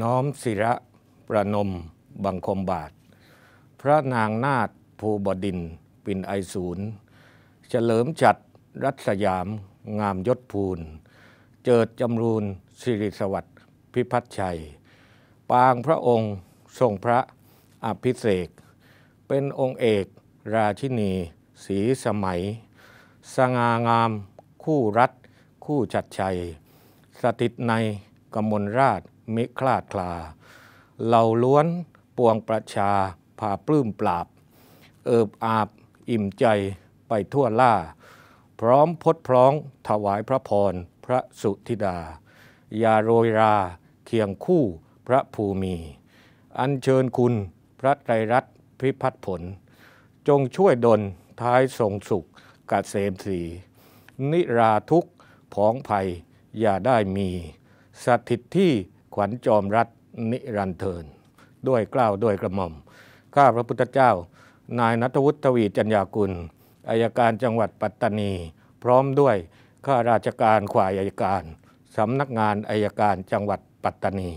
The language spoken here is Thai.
น้อมศิระประนมบังคมบาท พระนางนาฏภูบดินปินไอศูนย์เฉลิมจัดรัศยามงามยศภูนเจิดจำรูนสิริสวัสดิ์พิพัฒชัย ปางพระองค์ทรงพระอภิเษกเป็นองค์เอกราชินีสีสมัย สง่างามคู่รัฐคู่ชัดชัย สถิตในกมลราชมิคลาดคลาเราล้วนปวงประชาพาปลื้มปราบ เอิบอาบอิ่มใจไปทั่วล่า พร้อมพดพร้องถวายพระพรพระสุธิดา ยาโรยรา เคียงคู่พระภูมีอันเชิญคุณพระไตรรัตน์พิพัฒผล จงช่วยดลท้ายทรงสุขกเกษมสี นิราทุกข์ผองภัย อย่าได้มี สถิตที่ขวัญจอมรัตนิรันเทิน ด้วยกล้าว ด้วยกระหม่อมข้าพระพุทธเจ้า นายนัทวุฒิทวีจัญญากุล อายการจังหวัดปัตตานี พร้อมด้วยข้าราชการขวายอายการ สำนักงานอายการจังหวัดปัตตานี